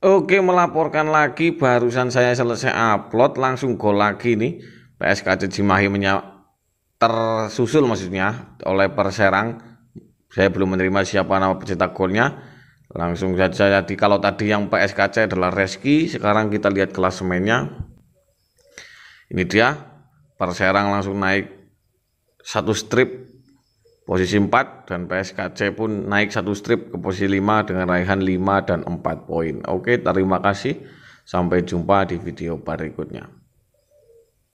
Oke melaporkan lagi barusan saya selesai upload langsung gol lagi nih PSKC Cimahi menya tersusul maksudnya oleh Perserang saya belum menerima siapa nama pencetak golnya langsung saja jadi kalau tadi yang PSKC adalah Reski sekarang kita lihat klasemennya ini dia Perserang langsung naik satu strip posisi 4 dan PSKC pun naik satu strip ke posisi 5 dengan raihan 5 dan 4 poin. Oke, terima kasih. Sampai jumpa di video berikutnya.